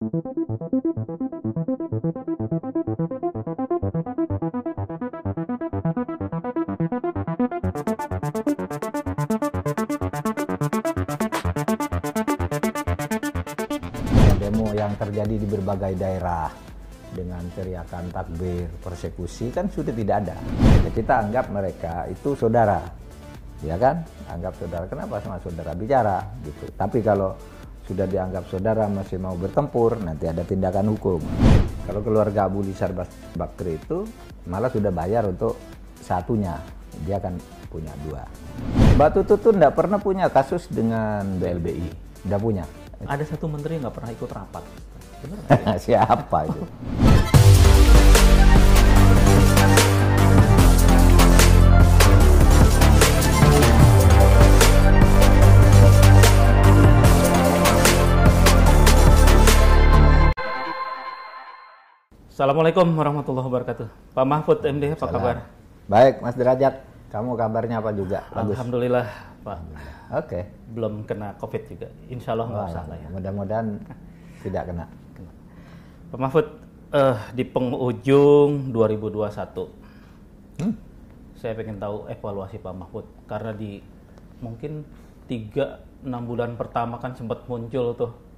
demo yang terjadi di berbagai daerah dengan teriakan takbir, persekusi kan sudah tidak ada. ya kita anggap mereka itu saudara. Ya kan? Anggap saudara. Kenapa sama saudara bicara gitu. Tapi kalau sudah dianggap saudara masih mau bertempur, nanti ada tindakan hukum. Kalau keluarga Abu Lisar Bakri itu malah sudah bayar untuk satunya, dia akan punya dua. Batu Tutun tidak pernah punya kasus dengan BLBI, tidak punya. Ada satu menteri yang nggak pernah ikut rapat. Siapa itu? Assalamualaikum warahmatullahi wabarakatuh. Pak Mahfud MD, apa kabar? Baik, Mas Derajat. Kamu kabarnya apa juga? Bagus. Alhamdulillah, Pak. Oke. Okay. Belum kena COVID juga. Insya Allah nggak usah lah ya. Mudah-mudahan tidak kena. Pak Mahfud, uh, di penghujung 2021, hmm? saya ingin tahu evaluasi Pak Mahfud. Karena di mungkin 3-6 bulan pertama kan sempat muncul tuh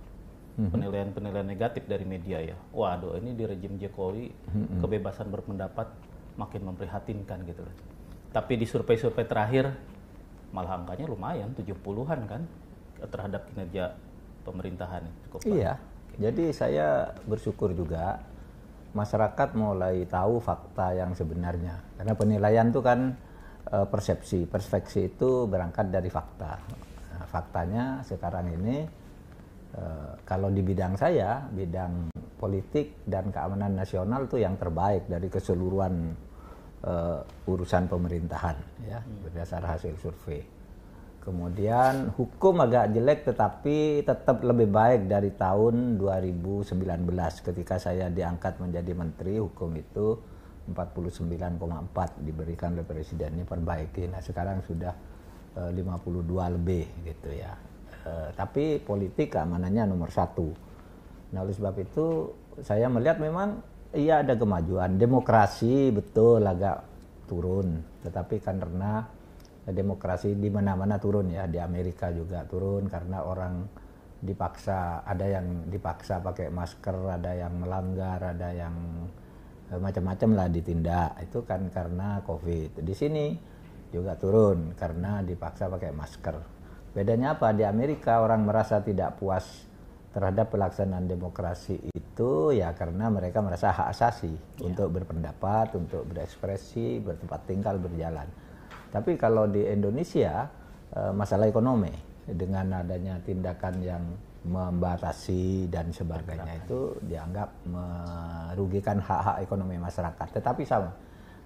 Mhm. penilaian-penilaian negatif dari media ya. Waduh, ini di rejim Jokowi hmm. kebebasan berpendapat makin memprihatinkan gitu Tapi di survei-survei terakhir malah angkanya lumayan 70-an kan terhadap kinerja pemerintahan cukup. Iya. Oke. Jadi saya bersyukur juga masyarakat mulai tahu fakta yang sebenarnya. Karena penilaian itu kan e, persepsi, perspeksi itu berangkat dari fakta. Nah, faktanya sekarang ini Eh, kalau di bidang saya, bidang politik dan keamanan nasional itu yang terbaik dari keseluruhan uh, urusan pemerintahan, ya hmm. berdasar hasil survei. Kemudian hukum agak jelek tetapi tetap lebih baik dari tahun 2019 ketika saya diangkat menjadi menteri hukum itu 49,4 diberikan oleh presidennya perbaiki. Nah sekarang sudah 52 eh, lebih gitu ya Eh, tapi politik keamanannya nomor satu. Nah oleh sebab itu saya melihat memang iya ada kemajuan demokrasi betul agak turun, tetapi kan karena demokrasi di mana-mana turun ya di Amerika juga turun karena orang dipaksa ada yang dipaksa pakai masker ada yang melanggar ada yang eh, macam-macam lah ditindak itu kan karena covid di sini juga turun karena dipaksa pakai masker Bedanya apa? Di Amerika orang merasa tidak puas terhadap pelaksanaan demokrasi itu ya karena mereka merasa hak asasi yeah. untuk berpendapat, untuk berekspresi, bertempat tinggal, berjalan. Tapi kalau di Indonesia eh, masalah ekonomi dengan adanya tindakan yang membatasi dan sebagainya itu dianggap merugikan hak-hak ekonomi masyarakat. Tetapi sama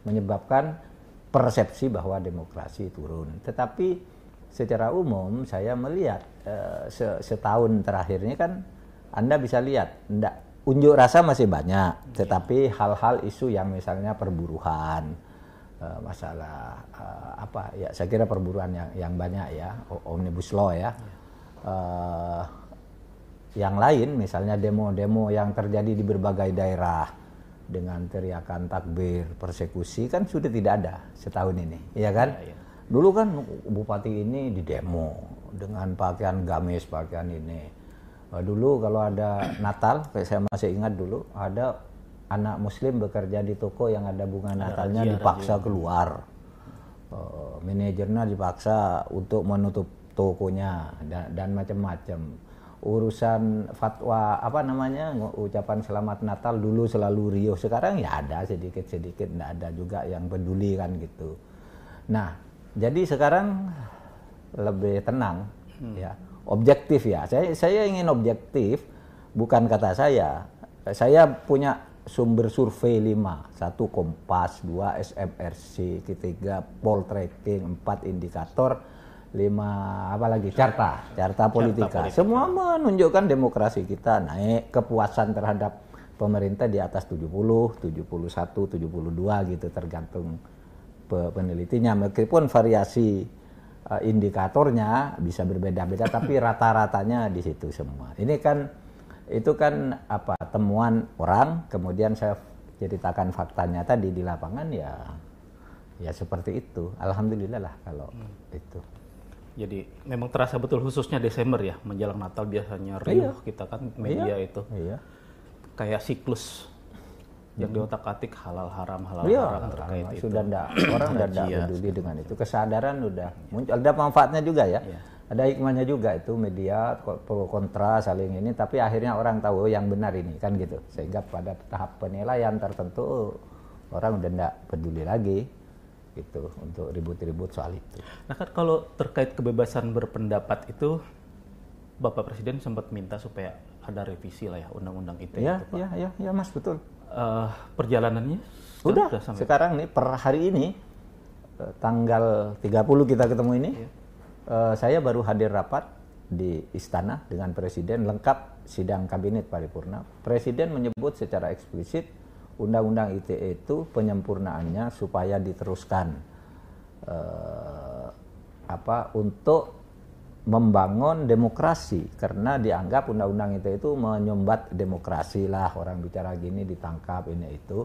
menyebabkan persepsi bahwa demokrasi turun. Tetapi secara umum saya melihat eh, setahun terakhirnya kan Anda bisa lihat enggak unjuk rasa masih banyak iya. tetapi hal-hal isu yang misalnya perburuhan eh, masalah eh, apa ya saya kira perburuan yang yang banyak ya omnibus law ya iya. yang lain misalnya demo-demo yang terjadi di berbagai daerah dengan teriakan takbir persekusi kan sudah tidak ada setahun ini ya kan ya, ya Dulu kan bupati ini di demo dengan pakaian gamis, pakaian ini. Eh, dulu kalau ada Natal, saya masih ingat dulu ada anak Muslim bekerja di toko yang ada bunga Natalnya dipaksa keluar. Eh, manajernya dipaksa untuk menutup tokonya dan, macam-macam. Urusan fatwa apa namanya ucapan selamat Natal dulu selalu riuh. Sekarang ya ada sedikit-sedikit, nggak ada juga yang peduli kan gitu. Nah, jadi sekarang lebih tenang hmm. ya objektif ya saya saya ingin objektif bukan kata saya saya punya sumber survei lima: satu kompas 2 SMRC ketiga poll tracking empat indikator lima apa lagi carta carta politika. politika semua menunjukkan demokrasi kita naik kepuasan terhadap pemerintah di atas 70 71 72 gitu tergantung penelitinya meskipun variasi uh, indikatornya bisa berbeda-beda tapi rata-ratanya di situ semua. Ini kan itu kan apa temuan orang kemudian saya ceritakan faktanya tadi di lapangan ya ya seperti itu. Alhamdulillah lah kalau hmm. itu. Jadi memang terasa betul khususnya Desember ya menjelang Natal biasanya riuh iya. kita kan iya. media iya. itu. Iya. Kayak siklus yang di otak atik halal haram halal ya, haram terkait itu sudah enggak, orang udah tidak ya. peduli dengan itu kesadaran sudah ya. muncul ada manfaatnya juga ya, ya. ada hikmahnya juga itu media pro kontra saling ini tapi akhirnya orang tahu oh, yang benar ini kan gitu sehingga pada tahap penilaian tertentu orang udah tidak peduli lagi gitu untuk ribut-ribut soal itu. Nah kan kalau terkait kebebasan berpendapat itu Bapak Presiden sempat minta supaya ada revisi lah ya undang-undang ITE ya, itu Pak. Ya, ya, ya, Mas betul. Uh, perjalanannya sudah, sudah sampai. sekarang nih per hari ini eh, tanggal 30 kita ketemu ini ya. uh, saya baru hadir rapat di istana dengan presiden lengkap sidang kabinet paripurna. Presiden menyebut secara eksplisit undang-undang ITE itu penyempurnaannya supaya diteruskan uh, apa untuk membangun demokrasi karena dianggap undang-undang itu itu menyumbat demokrasi lah orang bicara gini ditangkap ini itu.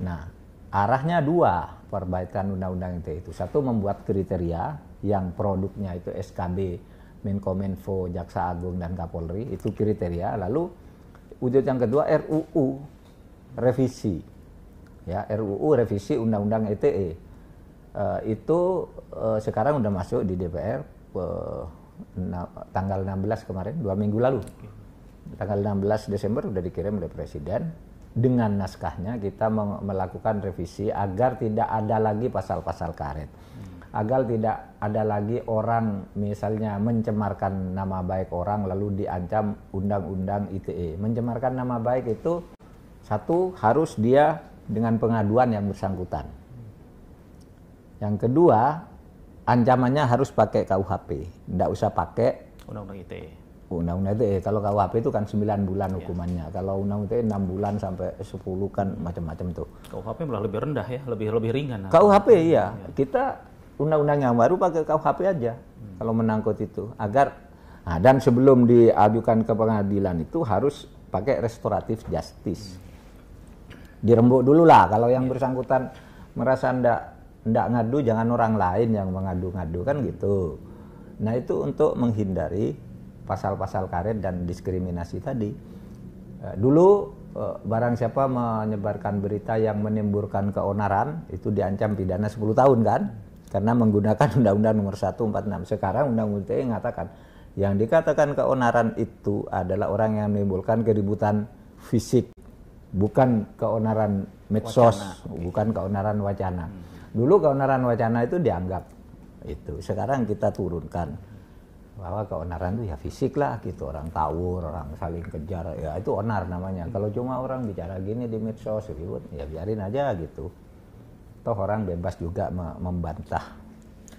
Nah, arahnya dua perbaikan undang-undang itu itu. Satu membuat kriteria yang produknya itu SKB, Menkominfo, Jaksa Agung dan Kapolri itu kriteria. Lalu wujud yang kedua RUU revisi. Ya, RUU revisi undang-undang ITE Uh, e. eh, itu uh, sekarang udah masuk di DPR uh, na, tanggal 16 kemarin dua minggu lalu tanggal 16 Desember sudah dikirim oleh presiden dengan naskahnya kita melakukan revisi agar tidak ada lagi pasal-pasal karet agar tidak ada lagi orang misalnya mencemarkan nama baik orang lalu diancam undang-undang ITE. Mencemarkan nama baik itu satu harus dia dengan pengaduan yang bersangkutan. Yang kedua ancamannya harus pakai KUHP, tidak usah pakai Undang-Undang ITE. Undang-Undang ITE, kalau KUHP itu kan 9 bulan ya. hukumannya, kalau Undang-Undang ITE 6 bulan sampai 10 kan macam-macam tuh. KUHP malah lebih rendah ya, lebih lebih ringan. KUHP iya, ya. kita Undang-Undang yang baru pakai KUHP aja hmm. kalau menangkut itu, agar nah, dan sebelum diajukan ke pengadilan itu harus pakai restoratif justice. Hmm. Dirembuk dulu lah kalau yang ya. bersangkutan merasa ndak ndak ngadu jangan orang lain yang mengadu-ngadu kan gitu. Nah itu untuk menghindari pasal-pasal karet dan diskriminasi tadi. Eh, dulu eh, barang siapa menyebarkan berita yang menimbulkan keonaran itu diancam pidana 10 tahun kan? Karena menggunakan Undang-Undang Nomor 146. Sekarang Undang-Undang ITE mengatakan yang dikatakan keonaran itu adalah orang yang menimbulkan keributan fisik, bukan keonaran medsos, wacana. bukan keonaran wacana. Hmm Dulu keonaran wacana itu dianggap itu. Sekarang kita turunkan bahwa keonaran itu ya fisik lah gitu orang tawur orang saling kejar ya itu onar namanya kalau cuma orang bicara gini di medsos ribut ya biarin aja gitu toh orang bebas juga membantah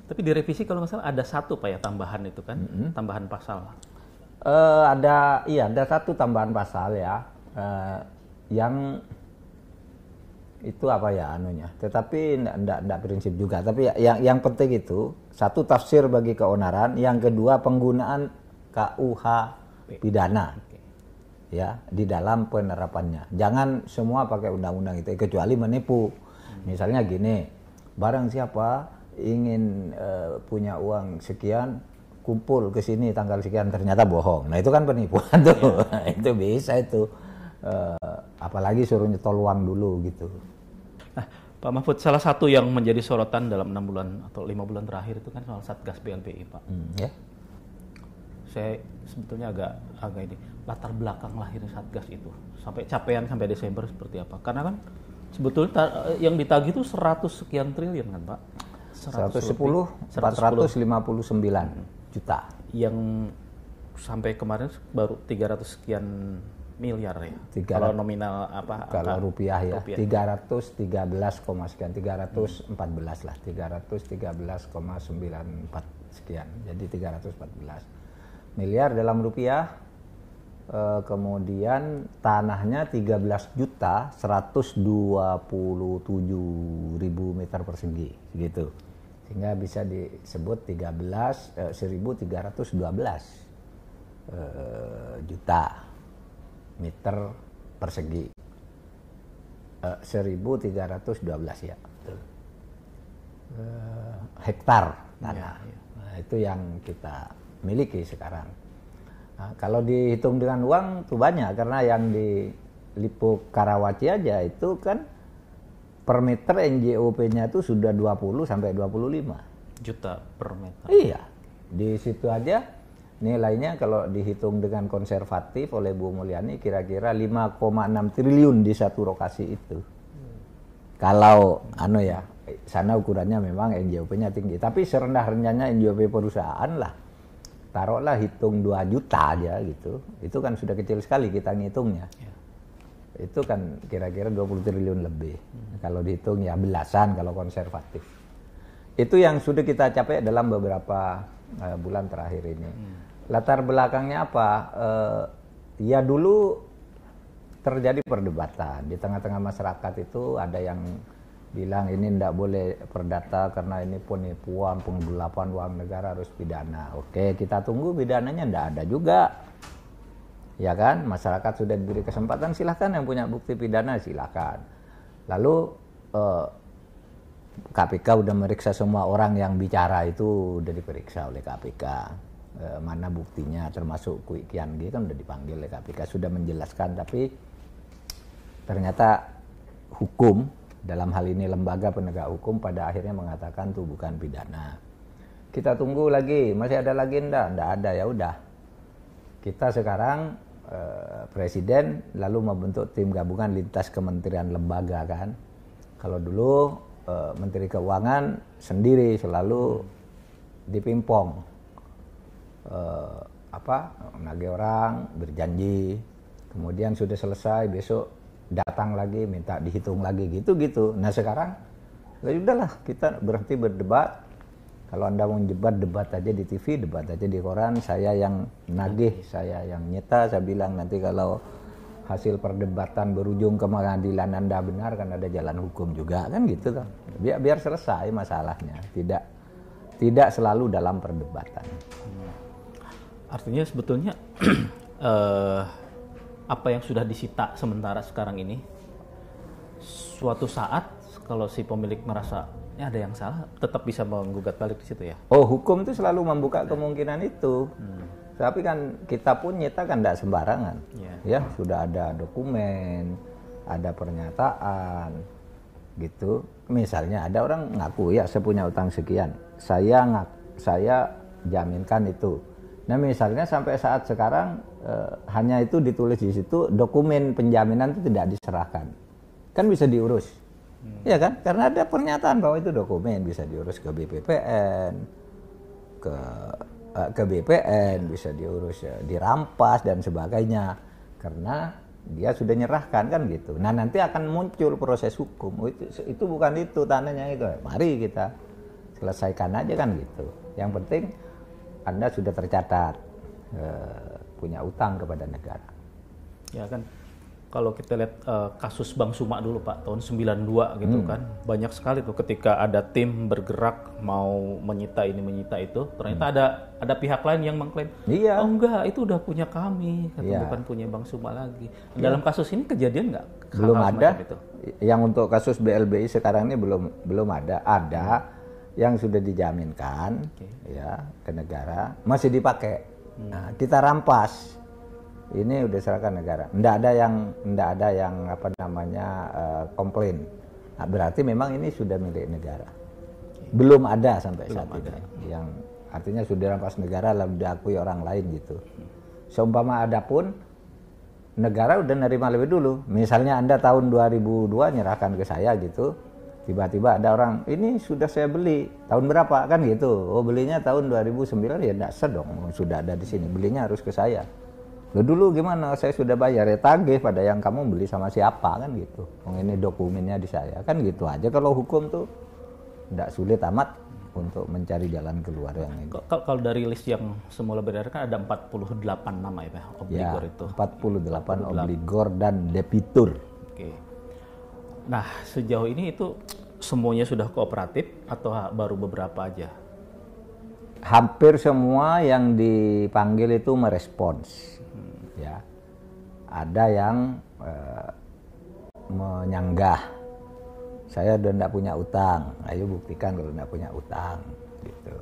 tapi direvisi kalau nggak salah ada satu pak ya tambahan itu kan mm -hmm. tambahan pasal uh, ada iya ada satu tambahan pasal ya uh, yang itu apa ya anunya tetapi tidak prinsip juga tapi ya, yang yang penting itu satu tafsir bagi keonaran yang kedua penggunaan KUH pidana okay. ya di dalam penerapannya jangan semua pakai undang-undang itu kecuali menipu hmm. misalnya gini barang siapa ingin uh, punya uang sekian kumpul ke sini tanggal sekian ternyata bohong nah itu kan penipuan tuh yeah. itu bisa itu uh, apalagi suruh nyetol uang dulu gitu Nah, Pak Mahfud, salah satu yang menjadi sorotan dalam enam bulan atau lima bulan terakhir itu kan soal satgas BNPI, Pak. Hmm, ya. Saya sebetulnya agak agak ini latar belakang lahirnya satgas itu sampai capaian sampai Desember seperti apa? Karena kan sebetulnya yang ditagih itu seratus sekian triliun kan, Pak? Seratus sepuluh? lima puluh sembilan juta. Yang sampai kemarin baru tiga ratus sekian miliar ya. 300, kalau nominal apa? Kalau rupiah ya. Rupiah. 313, sekian 314 belas lah, empat sekian. Jadi tiga ratus empat belas miliar dalam rupiah. E, kemudian tanahnya tiga belas juta seratus dua puluh tujuh ribu meter persegi gitu sehingga bisa disebut tiga 13 eh, 1312 eh, juta meter persegi. Uh, eh, 1312 ya. Betul. Uh, hektar tanah. Ya, ya. Nah, itu yang kita miliki sekarang. Nah, kalau dihitung dengan uang tuh banyak karena yang di Lipo Karawaci aja itu kan per meter NJOP-nya itu sudah 20 sampai 25 juta per meter. Iya. Di situ aja Nilainya kalau dihitung dengan konservatif oleh Bu Mulyani kira-kira 5,6 triliun di satu lokasi itu. Hmm. Kalau anu ya, sana ukurannya memang NJOP-nya tinggi, tapi serendah-rendahnya NJOP perusahaan lah. Taruhlah hitung 2 juta aja gitu. Itu kan sudah kecil sekali kita ngitungnya. Yeah. Itu kan kira-kira 20 triliun lebih. Hmm. Kalau dihitung ya belasan kalau konservatif. Itu yang sudah kita capai dalam beberapa uh, bulan terakhir ini. Hmm latar belakangnya apa uh, ya dulu terjadi perdebatan di tengah-tengah masyarakat itu ada yang bilang ini tidak boleh perdata karena ini penipuan penggelapan uang negara harus pidana oke kita tunggu pidananya tidak ada juga ya kan masyarakat sudah diberi kesempatan silahkan yang punya bukti pidana silahkan lalu eh, KPK udah meriksa semua orang yang bicara itu udah diperiksa oleh KPK e, mana buktinya termasuk Kui Kian G kan udah dipanggil oleh KPK sudah menjelaskan tapi ternyata hukum dalam hal ini lembaga penegak hukum pada akhirnya mengatakan itu bukan pidana. Kita tunggu lagi, masih ada lagi enggak enggak ada ya udah. Kita sekarang eh, presiden lalu membentuk tim gabungan lintas kementerian lembaga kan. Kalau dulu eh, menteri keuangan sendiri selalu dipimpong eh, apa menagih orang berjanji kemudian sudah selesai besok datang lagi minta dihitung lagi gitu gitu nah sekarang ya udahlah kita berhenti berdebat kalau anda mau debat debat aja di TV debat aja di koran saya yang nagih saya yang nyeta saya bilang nanti kalau hasil perdebatan berujung ke pengadilan Anda benar kan ada jalan hukum juga kan gitu kan. Biar biar selesai masalahnya, tidak tidak selalu dalam perdebatan artinya sebetulnya uh, apa yang sudah disita sementara sekarang ini suatu saat kalau si pemilik merasa ya ada yang salah tetap bisa menggugat balik di situ ya oh hukum itu selalu membuka iya. kemungkinan itu hmm. tapi kan kita pun nyita kan tidak sembarangan ya. ya sudah ada dokumen ada pernyataan gitu misalnya ada orang ngaku ya saya punya utang sekian saya ngak saya jaminkan itu Nah misalnya sampai saat sekarang e, hanya itu ditulis di situ dokumen penjaminan itu tidak diserahkan, kan bisa diurus, hmm. ya kan? Karena ada pernyataan bahwa itu dokumen bisa diurus ke BPPN, ke eh, ke BPN bisa diurus ya, eh, dirampas dan sebagainya, karena dia sudah nyerahkan kan gitu. Nah nanti akan muncul proses hukum oh, itu itu bukan itu tanahnya itu. Mari kita selesaikan aja kan gitu. Yang penting anda sudah tercatat eh, punya utang kepada negara. Ya kan kalau kita lihat uh, kasus Bang Suma dulu Pak tahun 92 gitu hmm. kan banyak sekali tuh ketika ada tim bergerak mau menyita ini menyita itu ternyata hmm. ada ada pihak lain yang mengklaim iya. oh enggak itu udah punya kami tapi iya. bukan punya Bang Suma lagi iya. dalam kasus ini kejadian nggak belum ada itu? yang untuk kasus BLBI sekarang ini belum belum ada ada hmm yang sudah dijaminkan okay. ya ke negara masih dipakai. Hmm. Nah, kita rampas. Ini udah serahkan negara. Tidak ada yang tidak ada yang apa namanya uh, komplain. Nah, berarti memang ini sudah milik negara. Okay. Belum ada sampai Belum saat ada. ini yang artinya sudah rampas negara lalu diakui orang lain gitu. Seumpama ada pun negara udah nerima lebih dulu. Misalnya Anda tahun 2002 nyerahkan ke saya gitu tiba-tiba ada orang ini sudah saya beli tahun berapa kan gitu oh belinya tahun 2009 ya tidak sedong sudah ada di sini belinya harus ke saya lo dulu gimana saya sudah bayar ya tagih pada yang kamu beli sama siapa kan gitu oh, ini dokumennya di saya kan gitu aja kalau hukum tuh tidak sulit amat untuk mencari jalan keluar yang ini. Kalau dari list yang semula beredar kan ada 48 nama ya, ya obligor ya, itu. 48, 48 obligor dan debitur. Nah, sejauh ini itu semuanya sudah kooperatif atau baru beberapa aja? Hampir semua yang dipanggil itu merespons. Hmm. Ya. Ada yang eh, menyanggah. Saya udah tidak punya utang. Ayo buktikan kalau tidak punya utang gitu.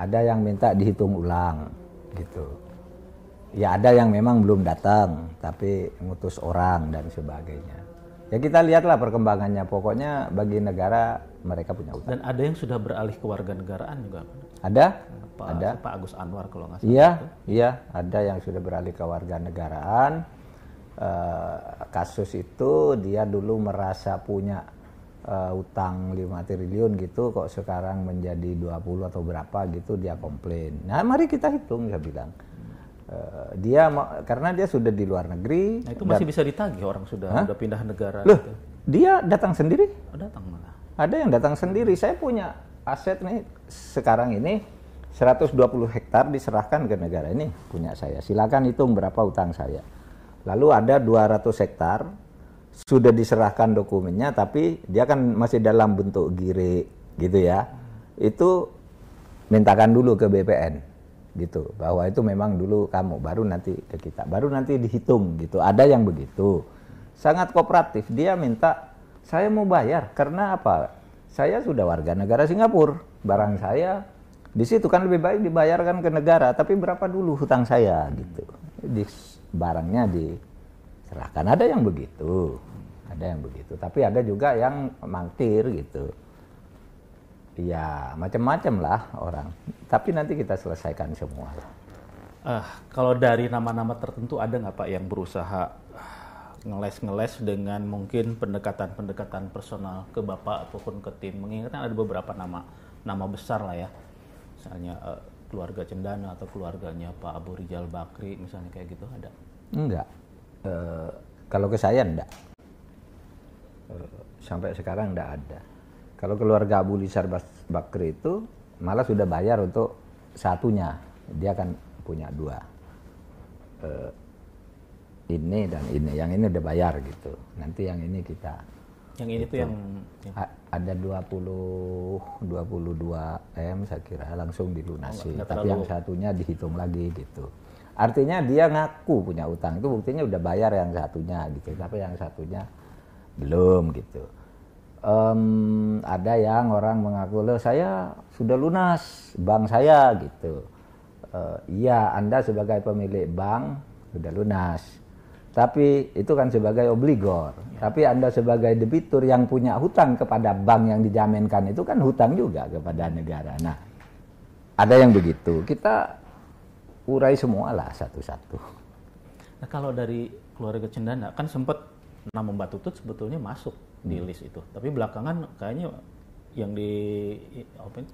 Ada yang minta dihitung ulang gitu. Ya ada yang memang belum datang tapi ngutus orang dan sebagainya ya kita lihatlah perkembangannya pokoknya bagi negara mereka punya utang dan ada yang sudah beralih ke warga negaraan juga ada Pak, ada Pak Agus Anwar kalau nggak salah iya iya ada yang sudah beralih ke warga negaraan e, eh, kasus itu dia dulu merasa punya e, utang 5 triliun gitu kok sekarang menjadi 20 atau berapa gitu dia komplain nah mari kita hitung saya bilang Eh, dia karena dia sudah di luar negeri. Nah, itu masih dan, bisa ditagih orang sudah huh? udah pindah negara. Loh, gitu. dia datang sendiri? Oh, datang malah. Ada yang datang sendiri. Saya punya aset nih sekarang ini 120 hektar diserahkan ke negara ini punya saya. Silakan hitung berapa utang saya. Lalu ada 200 hektar sudah diserahkan dokumennya tapi dia kan masih dalam bentuk giri gitu ya. Itu mintakan dulu ke BPN gitu bahwa itu memang dulu kamu baru nanti ke kita baru nanti dihitung gitu ada yang begitu sangat kooperatif dia minta saya mau bayar karena apa saya sudah warga negara Singapura barang saya di situ kan lebih baik dibayarkan ke negara tapi berapa dulu hutang saya gitu di barangnya diserahkan ada yang begitu ada yang begitu tapi ada juga yang mangkir gitu Ya, macam-macam lah orang. Tapi nanti kita selesaikan semua. Uh, kalau dari nama-nama tertentu ada nggak Pak yang berusaha ngeles-ngeles dengan mungkin pendekatan-pendekatan personal ke Bapak ataupun ke tim? Mengingatkan ada beberapa nama nama besar lah ya. Misalnya uh, keluarga Cendana atau keluarganya Pak Abu Rijal Bakri misalnya kayak gitu ada? Enggak. Uh, kalau ke saya enggak. Uh, sampai sekarang enggak ada. Kalau keluarga Abu Lizar Bas Bakri itu malah sudah bayar untuk satunya dia kan punya dua eh, ini dan ini yang ini udah bayar gitu nanti yang ini kita yang ini gitu. tuh yang A ada 20 22 m saya kira langsung dilunasi oh, tapi yang satunya dihitung lagi gitu artinya dia ngaku punya utang itu buktinya udah bayar yang satunya gitu tapi yang satunya belum gitu um, ada yang orang mengaku lo saya sudah lunas bank saya gitu uh, iya anda sebagai pemilik bank sudah lunas tapi itu kan sebagai obligor ya. tapi anda sebagai debitur yang punya hutang kepada bank yang dijaminkan itu kan hutang juga kepada negara nah ada yang begitu kita urai semualah satu-satu nah kalau dari keluarga cendana kan sempat nama Mbak Tutut sebetulnya masuk di hmm. list itu. Tapi belakangan kayaknya yang di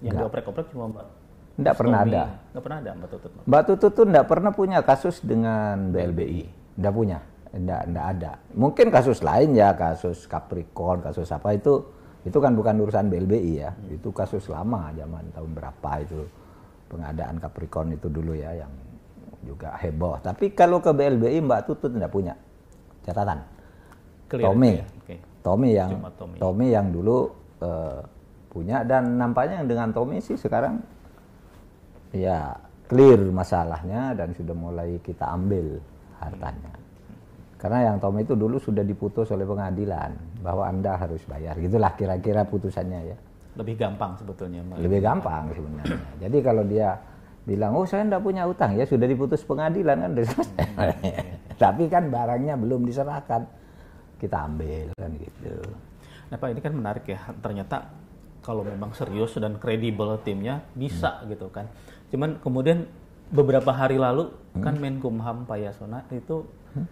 yang dioprek-oprek cuma Mbak tidak pernah ada. Enggak pernah ada Mbak Tutut. Mbak Tutut tuh enggak pernah punya kasus dengan BLBI. tidak punya. tidak enggak ada. Mungkin kasus lain ya, kasus Capricorn, kasus apa itu itu kan bukan urusan BLBI ya. Hmm. Itu kasus lama zaman tahun berapa itu pengadaan Capricorn itu dulu ya yang juga heboh. Tapi kalau ke BLBI Mbak Tutut tidak punya catatan. Clear, Tommy. Tommy yang Cuma Tommy. Tommy yang dulu uh, punya dan nampaknya dengan Tommy sih sekarang ya clear masalahnya dan sudah mulai kita ambil hartanya. Karena yang Tommy itu dulu sudah diputus oleh pengadilan bahwa Anda harus bayar. Gitulah kira-kira putusannya ya. Lebih gampang sebetulnya. Lebih gampang sebenarnya. Jadi kalau dia bilang, oh saya tidak punya utang, ya sudah diputus pengadilan kan. Hmm. Tapi kan barangnya belum diserahkan kita ambil kan gitu. Nah Pak ini kan menarik ya ternyata kalau memang serius dan kredibel timnya bisa hmm. gitu kan. Cuman kemudian beberapa hari lalu hmm. kan Menkumham Pak Yasona itu hmm.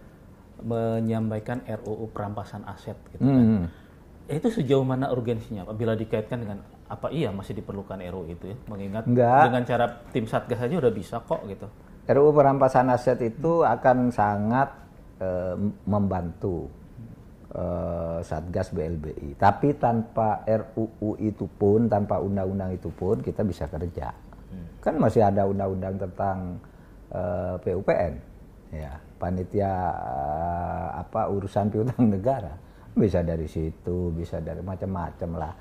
menyampaikan RUU perampasan aset gitu hmm, kan. Hmm. Ya, Itu sejauh mana urgensinya Pak bila dikaitkan dengan apa iya masih diperlukan RUU itu ya mengingat Enggak. dengan cara tim Satgas aja udah bisa kok gitu. RUU perampasan aset itu akan sangat eh, membantu Eh, Satgas BLBI. Tapi tanpa RUU itu pun, tanpa undang-undang itu pun kita bisa kerja. Hmm. Kan masih ada undang-undang tentang uh, eh, PUPN, ya panitia uh, apa urusan piutang negara. Bisa dari situ, bisa dari macam-macam lah.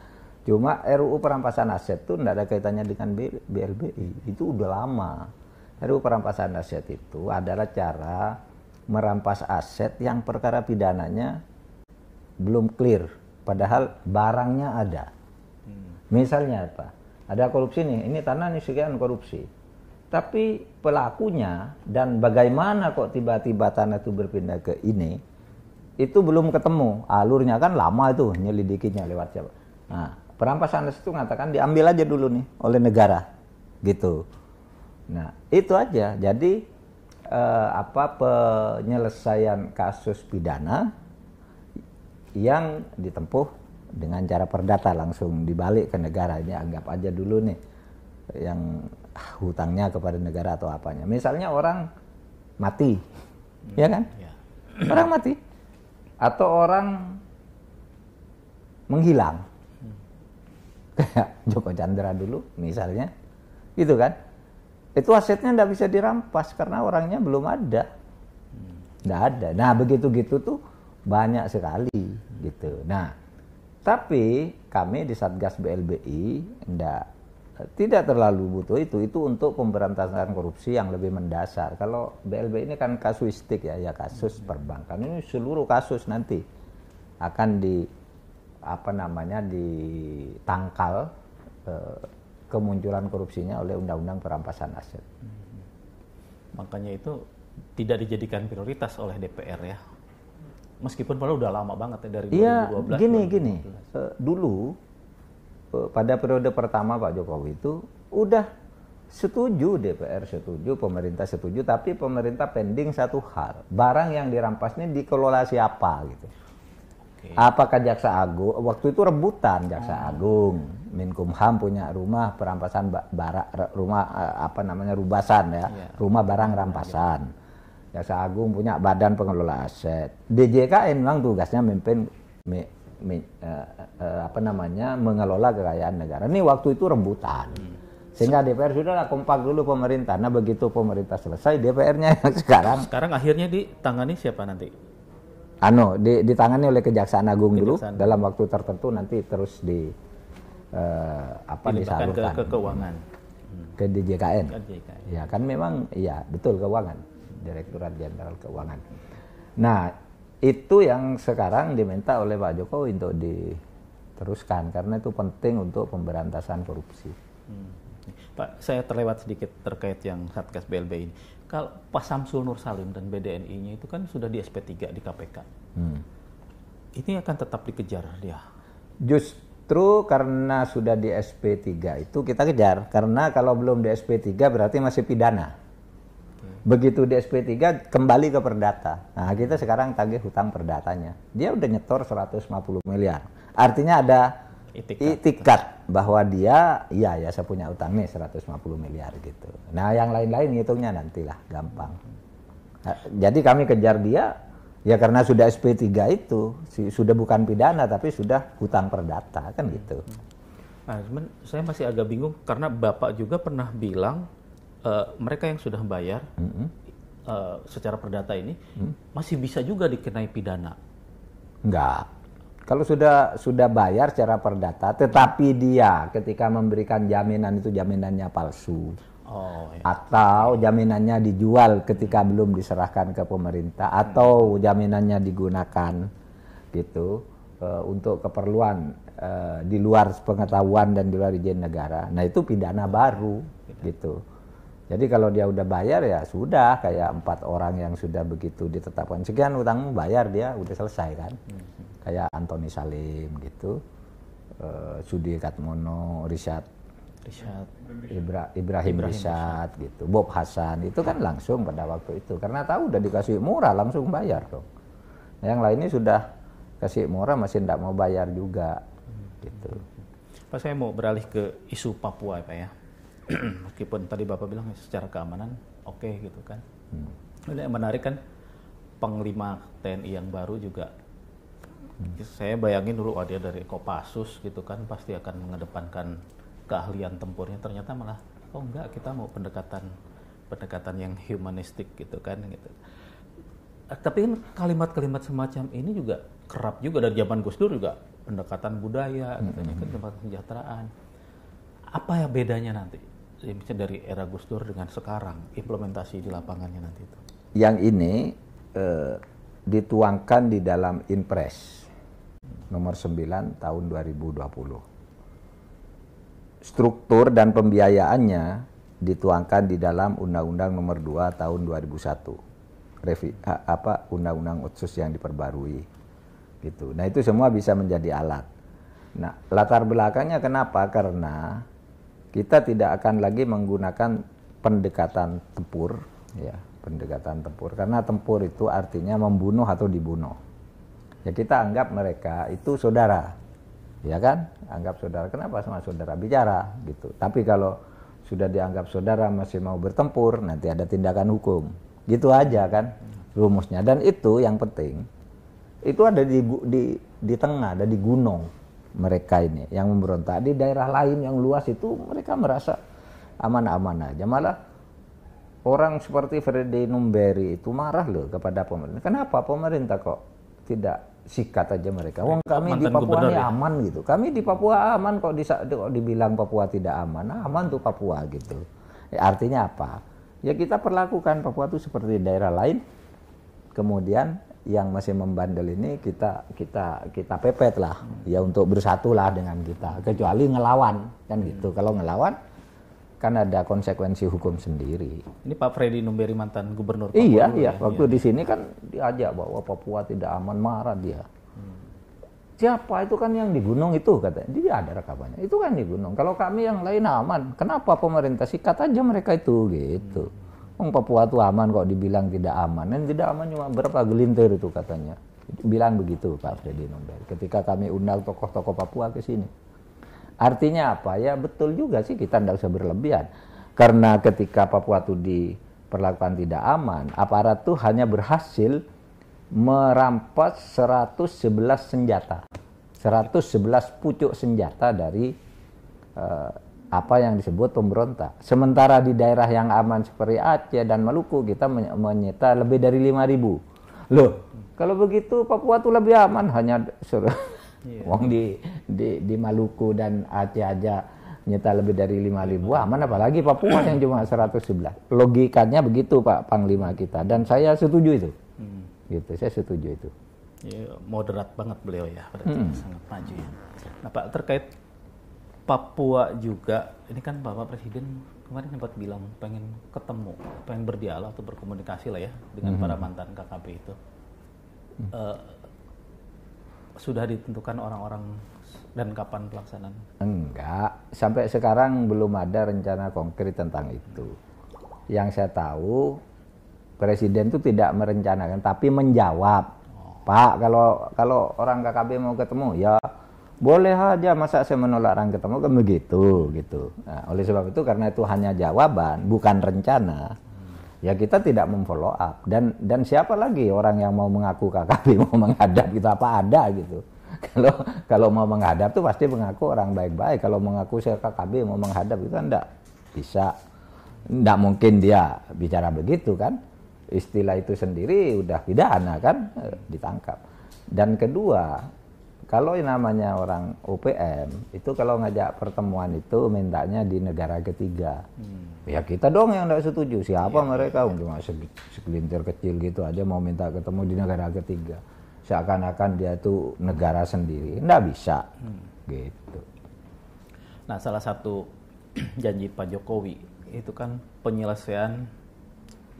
Cuma RUU perampasan aset itu tidak ada kaitannya dengan BLBI. Itu udah lama. RUU perampasan aset itu adalah cara merampas aset yang perkara pidananya belum clear, padahal barangnya ada. Misalnya apa? Ada korupsi nih, ini tanah nih sekian korupsi. Tapi pelakunya dan bagaimana kok tiba-tiba tanah itu berpindah ke ini, itu belum ketemu. Alurnya kan lama itu nyelidikinya lewat siapa. Nah, perampasan itu mengatakan diambil aja dulu nih oleh negara. Gitu. Nah, itu aja. Jadi eh, apa penyelesaian kasus pidana yang ditempuh dengan cara perdata langsung dibalik ke negaranya anggap aja dulu nih yang hutangnya kepada negara atau apanya misalnya orang mati hmm, ya kan ya. orang mati atau orang menghilang hmm. kayak Joko Chandra dulu misalnya gitu kan itu asetnya tidak bisa dirampas karena orangnya belum ada tidak hmm. ada nah begitu gitu tuh banyak sekali gitu. Nah, tapi kami di Satgas BLBI enggak tidak terlalu butuh itu itu untuk pemberantasan korupsi yang lebih mendasar kalau BLBI ini kan kasuistik ya ya kasus perbankan ini seluruh kasus nanti akan di apa namanya ditangkal eh, kemunculan korupsinya oleh undang-undang perampasan aset hmm. makanya itu tidak dijadikan prioritas oleh DPR ya Meskipun padahal udah lama banget ya dari ya, 2012. Iya, gini gini. Eh, dulu eh, pada periode pertama Pak Jokowi itu udah setuju DPR setuju, pemerintah setuju, tapi pemerintah pending satu hal. Barang yang dirampas ini dikelola siapa gitu. Apakah Jaksa Agung waktu itu rebutan Jaksa hmm. Agung, Minkumham punya rumah perampasan barak rumah eh, apa namanya rubasan ya, yeah. rumah barang rampasan. Iya. Jaksa Agung punya Badan Pengelola Aset. DJKN memang tugasnya memimpin me, me, uh, uh, eh, apa namanya mengelola kekayaan negara. Ini waktu itu rebutan. Sehingga hmm. DPR sudah kompak dulu pemerintah. Nah begitu pemerintah selesai DPR-nya yang sekarang. Sekarang akhirnya ditangani siapa nanti? Ano di, ditangani oleh Kejaksaan Agung Kejaksaan. dulu dalam waktu tertentu nanti terus di uh, apa disalurkan ke, ke keuangan ke DJKN. Ke DJKN. Ya kan memang ya betul keuangan. Direktorat Jenderal Keuangan. Nah, itu yang sekarang diminta oleh Pak Jokowi untuk diteruskan karena itu penting untuk pemberantasan korupsi. Hmm. Pak, saya terlewat sedikit terkait yang Satgas BLB ini. Kalau Pak Samsul Nur Salim dan BDNI-nya itu kan sudah di SP3 di KPK. Hmm. Ini akan tetap dikejar dia. Justru karena sudah di SP3 itu kita kejar. Karena kalau belum di SP3 berarti masih pidana. Begitu di SP3 kembali ke perdata. Nah, kita sekarang tagih hutang perdatanya. Dia udah nyetor 150 miliar. Artinya ada itikat, bahwa dia iya ya saya punya utang nih 150 miliar gitu. Nah, yang lain-lain ngitungnya nantilah gampang. Nah, jadi kami kejar dia ya karena sudah SP3 itu sudah bukan pidana tapi sudah hutang perdata kan gitu. Nah, saya masih agak bingung karena Bapak juga pernah bilang uh, mereka yang sudah bayar mm-hmm. uh, secara perdata ini mm masih bisa juga dikenai pidana? Enggak. Kalau sudah sudah bayar secara perdata, tetapi dia ketika memberikan jaminan itu jaminannya palsu. Oh, iya. atau jaminannya dijual ketika belum diserahkan ke pemerintah atau jaminannya digunakan gitu uh, untuk keperluan uh, di luar pengetahuan dan di luar izin negara. Nah itu pidana baru pidana. gitu. Jadi kalau dia udah bayar ya sudah kayak empat orang yang sudah begitu ditetapkan sekian utangmu bayar dia udah selesai kan. Hmm. Kayak Antoni Salim gitu, uh, Sudi Katmono, Rishad, Rishad. Ibra, Ibrahim, Ibrahim Rishad, Rishad gitu, Bob Hasan itu kan langsung pada waktu itu karena tahu udah dikasih murah langsung bayar dong. Nah, yang lainnya sudah kasih murah masih tidak mau bayar juga hmm. gitu. Pak saya mau beralih ke isu Papua ya Pak ya. meskipun tadi bapak bilang secara keamanan oke okay, gitu kan hmm. ini yang menarik kan panglima TNI yang baru juga hmm. saya bayangin dulu oh, dia dari Kopassus gitu kan pasti akan mengedepankan keahlian tempurnya ternyata malah oh enggak kita mau pendekatan pendekatan yang humanistik gitu kan gitu eh, tapi kan kalimat-kalimat semacam ini juga kerap juga dari zaman Gus Dur juga pendekatan budaya gitu kan pendekatan kesejahteraan apa ya bedanya nanti misalnya dari era Gus Dur dengan sekarang implementasi di lapangannya nanti itu? Yang ini eh, dituangkan di dalam Inpres nomor 9 tahun 2020. Struktur dan pembiayaannya dituangkan di dalam Undang-Undang nomor 2 tahun 2001. Revi, eh, apa Undang-Undang Otsus yang diperbarui gitu. Nah, itu semua bisa menjadi alat. Nah, latar belakangnya kenapa? Karena kita tidak akan lagi menggunakan pendekatan tempur ya pendekatan tempur karena tempur itu artinya membunuh atau dibunuh ya kita anggap mereka itu saudara ya kan anggap saudara kenapa sama saudara bicara gitu tapi kalau sudah dianggap saudara masih mau bertempur nanti ada tindakan hukum gitu aja kan rumusnya dan itu yang penting itu ada di di di tengah ada di gunung mereka ini yang memberontak di daerah lain yang luas itu mereka merasa aman-aman aja malah orang seperti Freddy Numberi itu marah loh kepada pemerintah kenapa pemerintah kok tidak sikat aja mereka wong eh, kami di Papua ini ya? aman gitu kami di Papua aman kok, di, kok dibilang Papua tidak aman aman tuh Papua gitu ya, artinya apa ya kita perlakukan Papua itu seperti daerah lain kemudian yang masih membandel ini kita kita kita pepet lah ya untuk bersatulah dengan kita kecuali ngelawan kan hmm. gitu kalau ngelawan kan ada konsekuensi hukum sendiri ini Pak Freddy Numberi mantan gubernur Papua iya iya ya, waktu iya. di iya. sini kan diajak bahwa Papua tidak aman marah dia hmm. siapa itu kan yang di gunung itu kata dia ada rekamannya itu kan di gunung kalau kami yang lain aman kenapa pemerintah sikat aja mereka itu gitu hmm Wong Papua itu aman kok dibilang tidak aman. Dan tidak aman cuma berapa gelintir itu katanya. Bilang begitu Pak Freddy Nombel. Ketika kami undang tokoh-tokoh Papua ke sini. Artinya apa? Ya betul juga sih kita tidak usah berlebihan. Karena ketika Papua itu diperlakukan tidak aman, aparat itu hanya berhasil merampas 111 senjata. 111 pucuk senjata dari eh, apa yang disebut pemberontak. Sementara di daerah yang aman seperti Aceh dan Maluku kita menyita lebih dari 5000. Loh, kalau begitu Papua itu lebih aman hanya suruh yeah. wong di, di di Maluku dan Aceh aja nyita lebih dari 5000 iya. aman apalagi Papua yang cuma 111. Logikanya begitu Pak Panglima kita dan saya setuju itu. Hmm. Gitu, saya setuju itu. Ya, moderat banget beliau ya, berarti hmm. sangat maju ya. Nah, Pak terkait Papua juga ini kan Bapak Presiden kemarin sempat bilang pengen ketemu, pengen berdialog atau berkomunikasi lah ya dengan mm-hmm. para mhm. mantan KKP itu. Mm. Uh, sudah ditentukan orang-orang dan kapan pelaksanaan? Enggak, sampai sekarang belum ada rencana konkret tentang itu. Yang saya tahu presiden itu tidak merencanakan tapi menjawab. Oh. Pak, kalau kalau orang KKB mau ketemu ya boleh aja masa saya menolak orang ketemu kan begitu gitu nah, oleh sebab itu karena itu hanya jawaban bukan rencana ya kita tidak memfollow up dan dan siapa lagi orang yang mau mengaku KKP mau menghadap itu apa ada gitu kalau kalau mau menghadap tuh pasti mengaku orang baik-baik kalau mengaku saya KKB mau menghadap itu kan enggak bisa tidak mungkin dia bicara begitu kan istilah itu sendiri udah pidana kan eh, ditangkap dan kedua kalau yang namanya orang OPM itu kalau ngajak pertemuan itu mintanya di negara ketiga. Hmm. Ya kita dong yang tidak setuju. Siapa ya, mereka? Ya. Cuma segelintir kecil gitu aja mau minta ketemu di negara ketiga. Seakan-akan dia tuh negara sendiri. Tidak bisa. Hmm. Gitu. Nah salah satu janji Pak Jokowi itu kan penyelesaian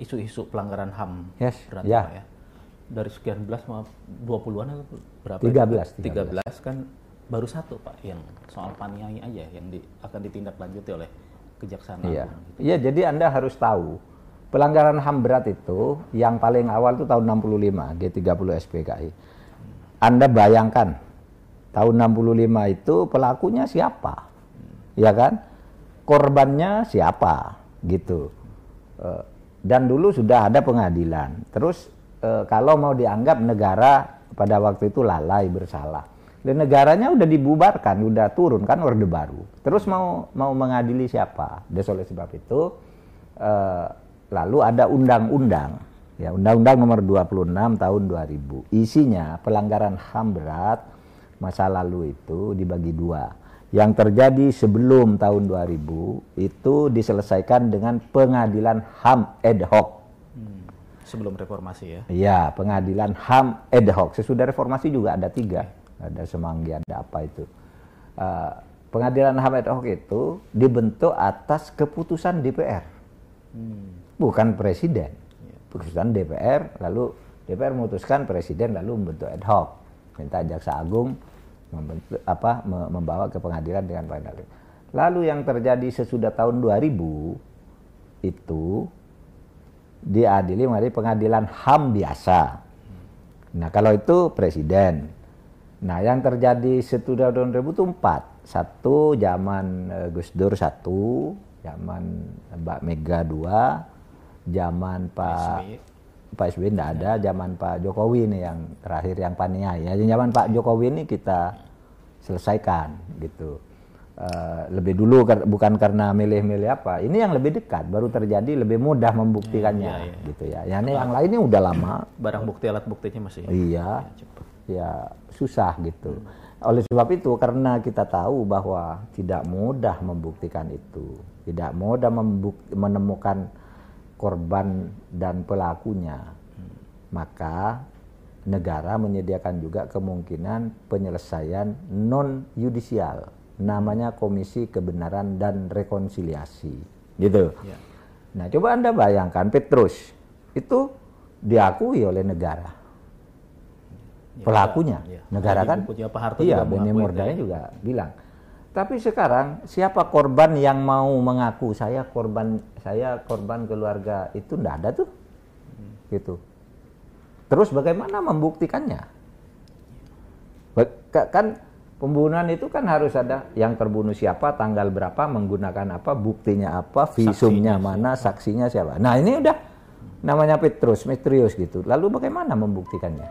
isu-isu pelanggaran HAM. Yes. Berat, ya. ya dari sekian belas maaf 20-an atau berapa? 13, 13. 13 kan baru satu Pak yang soal paniai aja yang di, akan ditindaklanjuti oleh kejaksaan iya. Gitu. Iya, jadi Anda harus tahu pelanggaran HAM berat itu yang paling awal itu tahun 65 G30 SPKI. Anda bayangkan tahun 65 itu pelakunya siapa? Ya kan? Korbannya siapa? Gitu. Eh, dan dulu sudah ada pengadilan. Terus e, kalau mau dianggap negara pada waktu itu lalai bersalah dan negaranya udah dibubarkan udah turun kan orde baru terus mau mau mengadili siapa dan sebab itu e, lalu ada undang-undang ya undang-undang nomor 26 tahun 2000 isinya pelanggaran HAM berat masa lalu itu dibagi dua yang terjadi sebelum tahun 2000 itu diselesaikan dengan pengadilan HAM ad hoc sebelum reformasi ya? Iya, pengadilan HAM ad eh, hoc. Sesudah reformasi juga ada tiga, ada semanggi, ada apa itu. Uh, pengadilan HAM ad hoc itu dibentuk atas keputusan DPR, hmm. bukan presiden. Iya. Keputusan DPR, lalu DPR memutuskan presiden lalu membentuk ad hoc, minta jaksa agung membentuk apa membawa ke pengadilan dengan pengadilan. Lalu yang terjadi sesudah tahun 2000 itu diadili melalui pengadilan HAM biasa. Nah, kalau itu presiden. Nah, yang terjadi setelah tahun 2004, satu zaman e, Gus Dur satu, zaman Mbak Mega dua, zaman Pak SB. Pak SBY tidak ada, ya. zaman Pak Jokowi ini yang terakhir yang paniai. Ya, zaman Pak Jokowi ini kita selesaikan gitu. Uh, lebih dulu kar bukan karena milih-milih apa ini yang lebih dekat baru terjadi lebih mudah membuktikannya ya, ya, ya. gitu ya yang yang lainnya udah lama barang bukti alat buktinya masih iya ya, ya susah gitu hmm. oleh sebab itu karena kita tahu bahwa tidak mudah membuktikan itu tidak mudah menemukan korban dan pelakunya hmm. maka negara menyediakan juga kemungkinan penyelesaian non yudisial namanya Komisi Kebenaran dan Rekonsiliasi. Gitu. Ya. Nah, coba Anda bayangkan Petrus itu diakui oleh negara. Ya, Pelakunya ya. negara kan? iya, Benny Mordane juga bilang. Tapi sekarang siapa korban yang mau mengaku saya korban saya korban keluarga itu tidak ada tuh. Hmm. Gitu. Terus bagaimana membuktikannya? Kan Pembunuhan itu kan harus ada yang terbunuh siapa, tanggal berapa, menggunakan apa, buktinya apa, visumnya saksinya mana, saksinya siapa. Nah ini udah namanya Petrus, misterius gitu. Lalu bagaimana membuktikannya?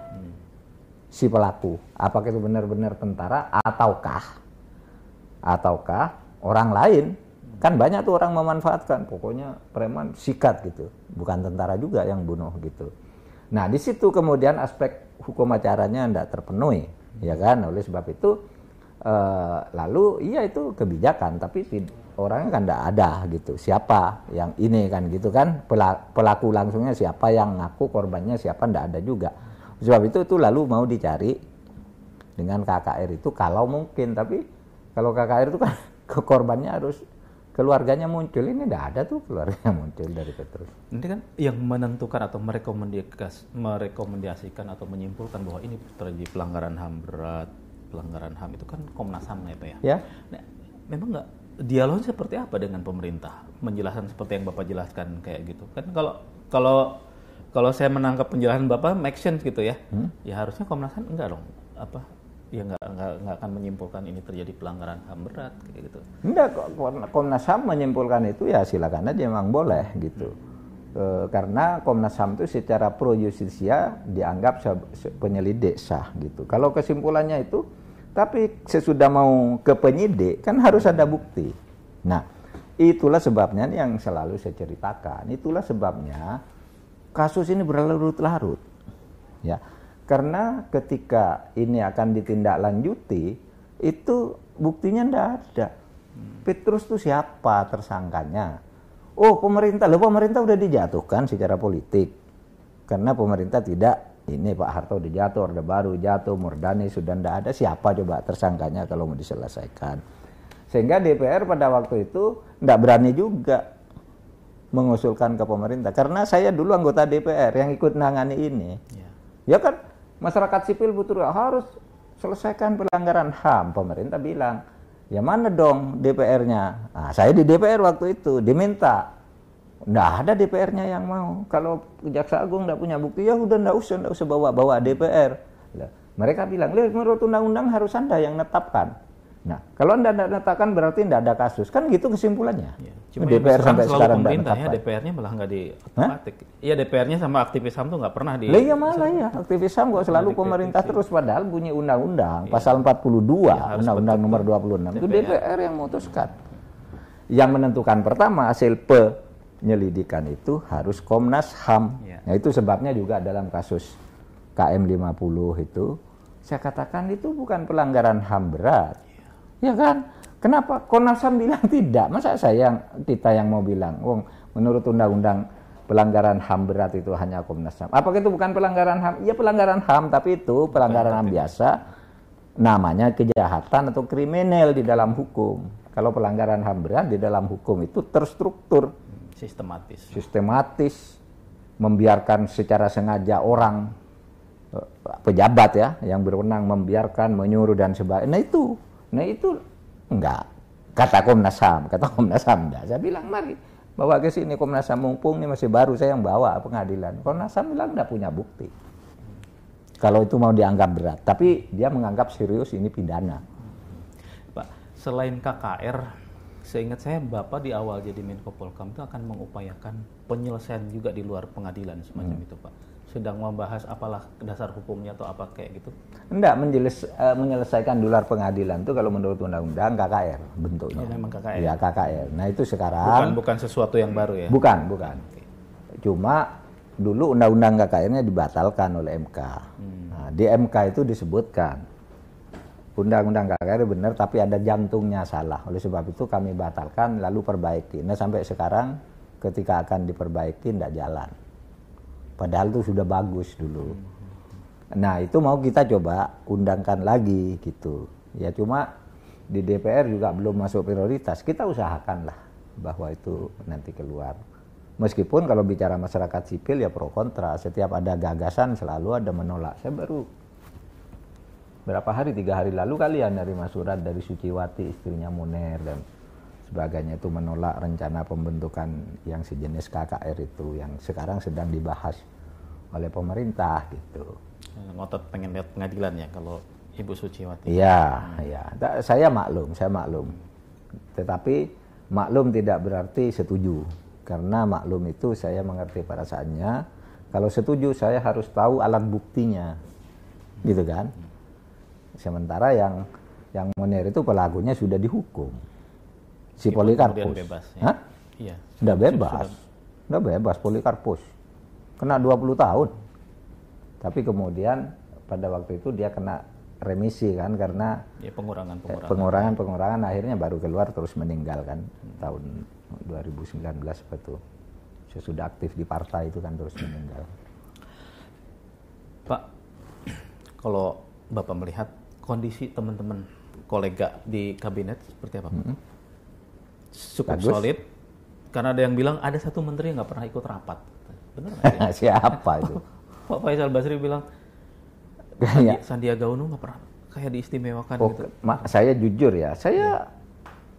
Si pelaku, apakah itu benar-benar tentara ataukah ataukah orang lain? Kan banyak tuh orang memanfaatkan, pokoknya preman sikat gitu. Bukan tentara juga yang bunuh gitu. Nah, di situ kemudian aspek hukum acaranya tidak terpenuhi, ya kan? Oleh sebab itu Eh, lalu iya itu kebijakan tapi orangnya kan tidak ada gitu siapa yang ini kan gitu kan pelaku langsungnya siapa yang ngaku korbannya siapa tidak ada juga sebab itu itu lalu mau dicari dengan KKR itu kalau mungkin tapi kalau KKR itu kan ke korbannya harus keluarganya muncul ini tidak ada tuh keluarganya muncul dari Petrus. Ini kan yang menentukan atau merekomendasikan atau menyimpulkan bahwa ini terjadi pelanggaran ham berat pelanggaran HAM itu kan Komnas HAM itu ya, ya. Ya. Nah, memang nggak dialognya seperti apa dengan pemerintah? Menjelaskan seperti yang Bapak jelaskan kayak gitu. Kan kalau kalau kalau saya menangkap penjelasan Bapak make sense gitu ya. Hmm? Ya harusnya Komnas HAM enggak dong apa ya enggak, enggak, enggak akan menyimpulkan ini terjadi pelanggaran ham berat kayak gitu. Enggak, Komnas Ham menyimpulkan itu ya silakan aja memang boleh gitu. Hmm. E, karena Komnas HAM itu secara pro justisia dianggap penyelidik sah gitu. Kalau kesimpulannya itu tapi sesudah mau ke penyidik kan harus ada bukti. Nah, itulah sebabnya yang selalu saya ceritakan. Itulah sebabnya kasus ini berlarut-larut. Ya. Karena ketika ini akan ditindaklanjuti itu buktinya tidak ada. Petrus itu siapa tersangkanya? Oh, pemerintah. Loh, pemerintah udah dijatuhkan secara politik. Karena pemerintah tidak ini Pak Harto udah jatuh, Orde Baru jatuh, Murdani sudah tidak ada, siapa coba tersangkanya kalau mau diselesaikan. Sehingga DPR pada waktu itu tidak berani juga mengusulkan ke pemerintah. Karena saya dulu anggota DPR yang ikut nangani ini. Ya, ya kan, masyarakat sipil butuh harus selesaikan pelanggaran HAM. Pemerintah bilang, ya mana dong DPR-nya? Nah, saya di DPR waktu itu, diminta tidak ada DPR-nya yang mau. Kalau Jaksa Agung tidak punya bukti, ya udah tidak usah, usah bawa, bawa DPR. Nah, mereka bilang, lihat menurut undang-undang harus Anda yang menetapkan. Nah, kalau Anda tidak menetapkan berarti tidak ada kasus. Kan gitu kesimpulannya. Ya, cuma DPR sampai sekarang pemerintah ya, DPR-nya malah nggak di otomatik. Iya, DPR-nya sama aktivis HAM tuh nggak pernah di... Iya malah ya, aktivis HAM kok selalu pemerintah terus. Padahal bunyi undang-undang, ya. pasal 42, ya, undang-undang nomor 26, DPR. itu DPR yang memutuskan. Yang menentukan pertama hasil pe penyelidikan itu harus Komnas HAM. Ya. Nah, itu sebabnya juga dalam kasus KM50 itu saya katakan itu bukan pelanggaran HAM berat. Ya, ya kan? Kenapa Komnas HAM bilang tidak? Masa saya yang kita yang mau bilang, wong menurut undang-undang pelanggaran HAM berat itu hanya Komnas HAM. Apakah itu bukan pelanggaran HAM? Ya pelanggaran HAM, tapi itu pelanggaran HAM biasa namanya kejahatan atau kriminal di dalam hukum. Kalau pelanggaran HAM berat di dalam hukum itu terstruktur sistematis. Sistematis membiarkan secara sengaja orang eh, pejabat ya yang berwenang membiarkan menyuruh dan sebagainya. Nah itu, nah itu enggak kata Komnas HAM, kata Komnas HAM enggak. Saya bilang mari bawa ke sini Komnas HAM mumpung ini masih baru saya yang bawa pengadilan. Komnas HAM bilang enggak punya bukti. Kalau itu mau dianggap berat, tapi dia menganggap serius ini pidana. Pak, selain KKR seingat saya Bapak di awal jadi Menko Polkam itu akan mengupayakan penyelesaian juga di luar pengadilan semacam hmm. itu Pak. Sedang membahas apalah dasar hukumnya atau apa kayak gitu? Enggak, menjelis, uh, eh, menyelesaikan di luar pengadilan itu kalau menurut undang-undang KKR bentuknya. ya, memang KKR. Ya KKR. Nah, itu sekarang bukan bukan sesuatu yang baru ya. Bukan, bukan. Cuma dulu undang-undang KKR-nya dibatalkan oleh MK. Hmm. Nah, di MK itu disebutkan undang-undang KKR benar tapi ada jantungnya salah. Oleh sebab itu kami batalkan lalu perbaiki. Nah sampai sekarang ketika akan diperbaiki tidak jalan. Padahal itu sudah bagus dulu. Nah itu mau kita coba undangkan lagi gitu. Ya cuma di DPR juga belum masuk prioritas. Kita usahakanlah bahwa itu nanti keluar. Meskipun kalau bicara masyarakat sipil ya pro kontra. Setiap ada gagasan selalu ada menolak. Saya baru berapa hari tiga hari lalu kalian ya nerima surat dari Suciwati istrinya Munir dan sebagainya itu menolak rencana pembentukan yang sejenis KKR itu yang sekarang sedang dibahas oleh pemerintah gitu. Ngotot pengen lihat pengadilan ya kalau Ibu Suciwati. Iya, iya. Hmm. Saya maklum, saya maklum. Tetapi maklum tidak berarti setuju karena maklum itu saya mengerti perasaannya. Kalau setuju saya harus tahu alat buktinya, gitu kan? sementara yang yang Munir itu pelakunya sudah dihukum si Polikarpus bebas, ya. Hah? Iya. Sudah bebas sudah. sudah bebas Polikarpus kena 20 tahun tapi kemudian pada waktu itu dia kena remisi kan karena ya, pengurangan eh, pengurangan pengurangan pengurangan akhirnya baru keluar terus meninggal kan hmm. tahun 2019 betul sudah aktif di partai itu kan terus meninggal Pak kalau Bapak melihat kondisi teman-teman kolega di kabinet seperti apa -hmm. Cukup Bagus. solid. Karena ada yang bilang ada satu menteri yang nggak pernah ikut rapat. Benar nggak? Ya? Siapa itu? Pak Faisal Basri bilang ya. Sandi, Sandiaga Uno nggak pernah kayak diistimewakan oh, gitu. Ma, saya jujur ya, saya ya.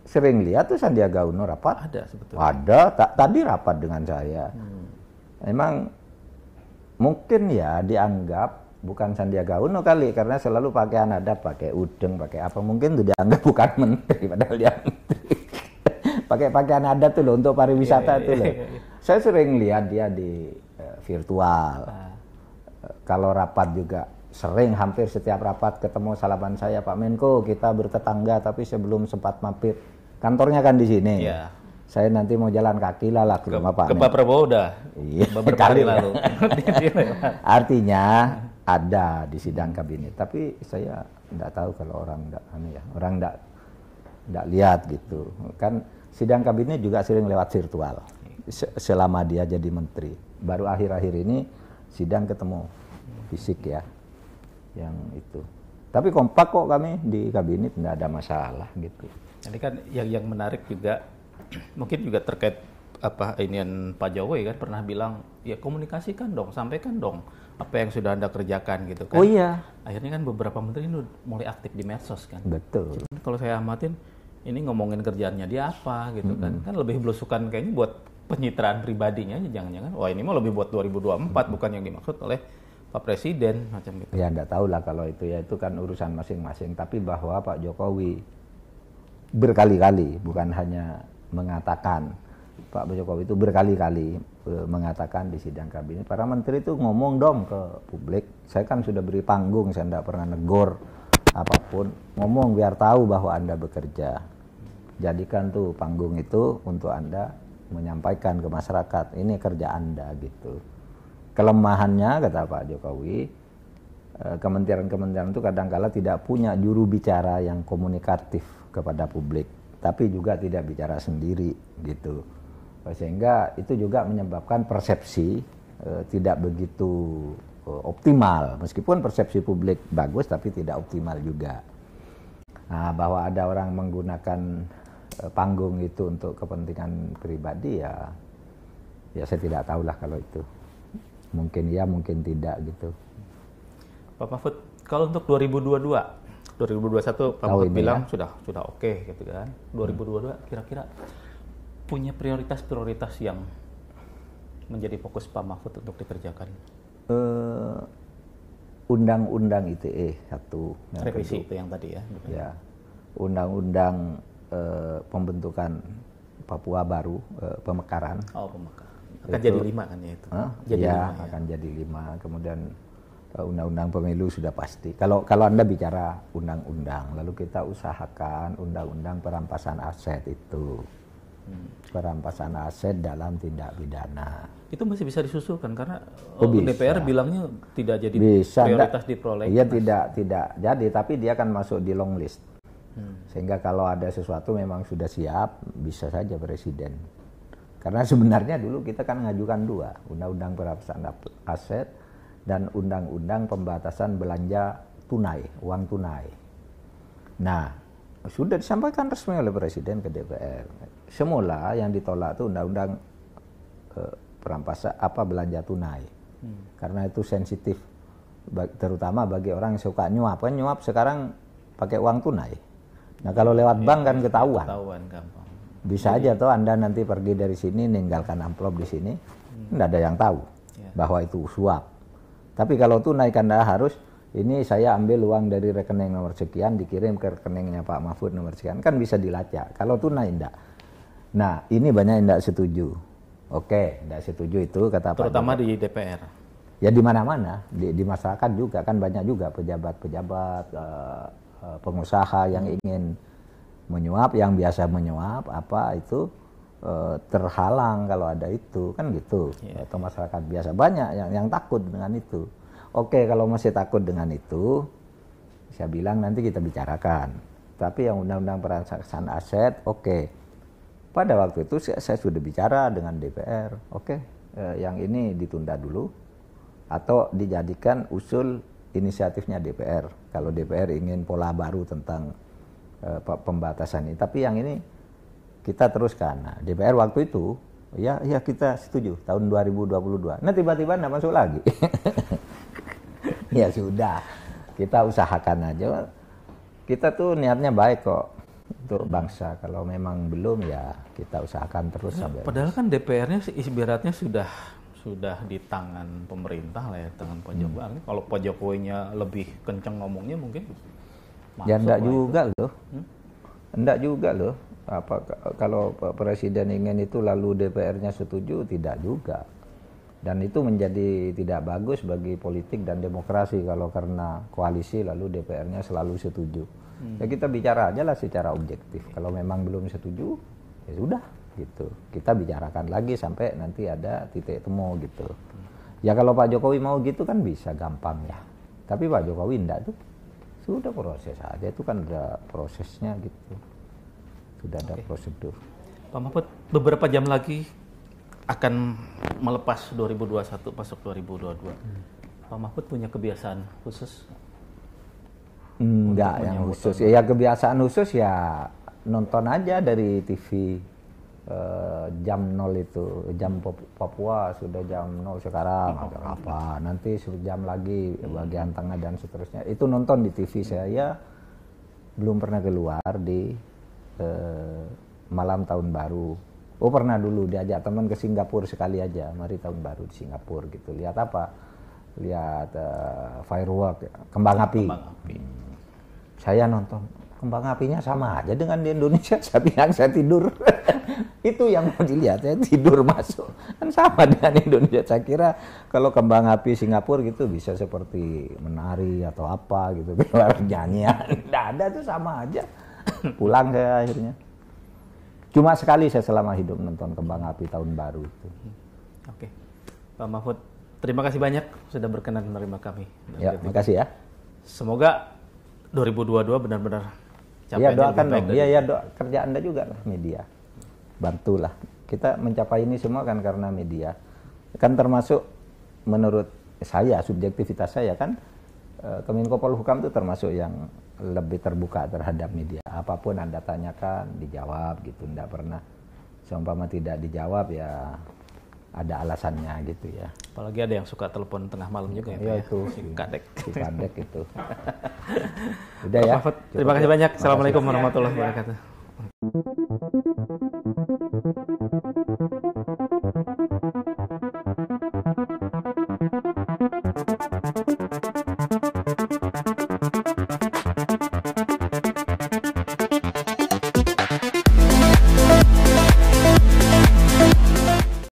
sering lihat tuh Sandiaga Uno rapat. Ada sebetulnya. Ada, ta tadi rapat dengan saya. Hmm. Emang mungkin ya dianggap bukan Sandiaga Uno kali karena selalu pakai anadat, pakai udeng, pakai apa mungkin tuh dianggap bukan menteri padahal dia menteri. pakai pakaian adat tuh loh untuk pariwisata yeah, iya, tuh loh. Yeah, yeah, Saya sering lihat dia di uh, virtual. Uh, kalau rapat juga sering hampir setiap rapat ketemu salaman saya Pak Menko kita bertetangga tapi sebelum sempat mampir kantornya kan di sini. Yeah. Saya nanti mau jalan kaki lah lah ke rumah Pak. Ke Pak Prabowo udah. Iya. Berkali lalu. Artinya ada di sidang kabinet tapi saya tidak tahu kalau orang tidak anu ya orang tidak tidak lihat gitu kan sidang kabinet juga sering lewat virtual selama dia jadi menteri baru akhir-akhir ini sidang ketemu fisik ya yang itu tapi kompak kok kami di kabinet tidak ada masalah gitu Ini kan yang yang menarik juga mungkin juga terkait apa ini yang Pak Jokowi kan pernah bilang ya komunikasikan dong, sampaikan dong apa yang sudah anda kerjakan gitu kan. Oh iya. Akhirnya kan beberapa menteri ini mulai aktif di medsos kan. Betul. Cuman, kalau saya amatin ini ngomongin kerjaannya dia apa gitu kan. Mm-hmm. Kan lebih belusukan kayaknya buat penyitraan pribadinya jangan-jangan. Wah, ini mau lebih buat 2024 mm-hmm. bukan yang dimaksud oleh Pak Presiden macam itu. Ya nggak tahu lah kalau itu ya itu kan urusan masing-masing tapi bahwa Pak Jokowi berkali-kali bukan hanya mengatakan Pak Jokowi itu berkali-kali e, mengatakan di sidang kabinet para menteri itu ngomong dong ke publik saya kan sudah beri panggung saya tidak pernah negor apapun ngomong biar tahu bahwa anda bekerja jadikan tuh panggung itu untuk anda menyampaikan ke masyarakat ini kerja anda gitu kelemahannya kata Pak Jokowi e, kementerian-kementerian itu kadangkala tidak punya juru bicara yang komunikatif kepada publik tapi juga tidak bicara sendiri gitu Eh, sehingga itu juga menyebabkan persepsi uh, tidak begitu uh, optimal meskipun persepsi publik bagus tapi tidak optimal juga nah, bahwa ada orang menggunakan uh, panggung itu untuk kepentingan pribadi ya ya saya tidak tahulah kalau itu mungkin ya mungkin tidak gitu Pak Mahfud kalau untuk 2022 2021 Pak Mahfud bilang ya? sudah sudah oke okay, gitu kan 2022 hmm. kira-kira hmm punya prioritas-prioritas yang menjadi fokus Pak Mahfud untuk dikerjakan? undang eh, Undang-undang ITE satu. Yang Revisi itu yang tadi ya? Ya. Undang-undang uh, pembentukan Papua baru, uh, pemekaran. Oh, pemekaran. Akan itu, jadi lima kan ya itu? Huh? Jadi ya, lima, ya, akan jadi lima. Kemudian undang-undang pemilu sudah pasti. Kalau kalau Anda bicara undang-undang, lalu kita usahakan undang-undang perampasan aset itu perampasan aset dalam tindak pidana. Itu masih bisa disusulkan karena oh, eh, bisa. DPR bilangnya tidak jadi bisa, prioritas di prolegnas. Iya tidak tidak jadi tapi dia akan masuk di long list. Hmm. Sehingga kalau ada sesuatu memang sudah siap bisa saja presiden. Karena sebenarnya dulu kita kan ngajukan dua, undang-undang perampasan aset dan undang-undang pembatasan belanja tunai, uang tunai. Nah, sudah disampaikan resmi oleh presiden ke DPR semula yang ditolak itu undang-undang eh, perampasan apa belanja tunai. Hmm. Karena itu sensitif terutama bagi orang yang suka nyuap. Kan nyuap sekarang pakai uang tunai. Nah, kalau hmm. lewat iya, bank kan iya, ketahuan. Bisa aja tuh Anda nanti pergi dari sini ninggalkan amplop di sini, hmm. ada yang tahu ya. bahwa itu suap. Tapi kalau tunai kan Anda harus ini saya ambil uang dari rekening nomor sekian dikirim ke rekeningnya Pak Mahfud nomor sekian kan bisa dilacak. Kalau tunai enggak Nah, ini banyak yang tidak setuju. Oke, tidak setuju itu kata Terutama Pak. Terutama di DPR. Ya di mana-mana, di, di masyarakat juga kan banyak juga pejabat-pejabat, uh, pengusaha yang ingin menyuap, yang biasa menyuap apa itu uh, terhalang kalau ada itu kan gitu. Yeah. Atau iya. masyarakat biasa banyak yang yang takut dengan itu. Oke, kalau masih takut dengan itu, saya bilang nanti kita bicarakan. Tapi yang undang-undang perampasan aset, oke. Okay pada waktu itu saya, saya sudah bicara dengan DPR, oke, okay, eh, yang ini ditunda dulu atau dijadikan usul inisiatifnya DPR. Kalau DPR ingin pola baru tentang eh, pembatasan ini, tapi yang ini kita teruskan. Nah, DPR waktu itu ya ya kita setuju tahun 2022. Nah tiba-tiba tidak masuk lagi. ya sudah, kita usahakan aja. Kita tuh niatnya baik kok untuk bangsa. Kalau memang belum ya kita usahakan terus sampai. Padahal kan DPR-nya isbiratnya sudah sudah di tangan pemerintah lah ya, tangan Pak Jokowi. Hmm. Kalau Pak Jokowinya lebih kenceng ngomongnya mungkin. Ya enggak juga itu. loh. Hmm? Enggak juga loh. Apa kalau presiden ingin itu lalu DPR-nya setuju tidak juga. Dan itu menjadi tidak bagus bagi politik dan demokrasi kalau karena koalisi lalu DPR-nya selalu setuju. Hmm. Ya kita bicara aja lah secara objektif. Kalau memang belum setuju, ya sudah gitu. Kita bicarakan lagi sampai nanti ada titik temu gitu. Ya kalau Pak Jokowi mau gitu kan bisa gampang ya. Tapi Pak Jokowi enggak tuh. Sudah proses aja itu kan ada prosesnya gitu. Sudah ada okay. prosedur. Pak Mahfud, beberapa jam lagi akan melepas 2021 masuk 2022. Hmm. Pak Mahfud punya kebiasaan khusus Enggak hmm, yang khusus. Ya, kebiasaan khusus ya nonton aja dari TV uh, eh, jam nol itu jam Papua sudah jam nol sekarang oh, apa, apa nanti jam lagi hmm. bagian tengah dan seterusnya itu nonton di TV hmm. saya ya, belum pernah keluar di uh, malam tahun baru oh pernah dulu diajak teman ke Singapura sekali aja mari tahun baru di Singapura gitu lihat apa lihat uh, firework kembang api, kembang api. Hmm saya nonton kembang apinya sama aja dengan di Indonesia saya bilang saya tidur itu yang mau dilihat saya tidur masuk kan sama dengan Indonesia saya kira kalau kembang api Singapura gitu bisa seperti menari atau apa gitu keluar nyanyian tidak ada tuh sama aja pulang saya akhirnya cuma sekali saya selama hidup nonton kembang api tahun baru itu oke Pak Mahfud terima kasih banyak sudah berkenan menerima kami ya terima ya. kasih ya semoga 2022 benar-benar Iya doakan dong. Iya ya doa, kerja anda juga lah media. Bantulah. Kita mencapai ini semua kan karena media. Kan termasuk menurut saya subjektivitas saya kan eh, Kemenko Polhukam itu termasuk yang lebih terbuka terhadap media. Apapun anda tanyakan dijawab gitu. Tidak pernah seumpama tidak dijawab ya ada alasannya gitu ya. Apalagi ada yang suka telepon tengah malam juga ya. Iya ya? itu. Si kadek. Si kadek itu. Udah ya. terima kasih ya. banyak. Assalamualaikum warahmatullahi iya. wabarakatuh.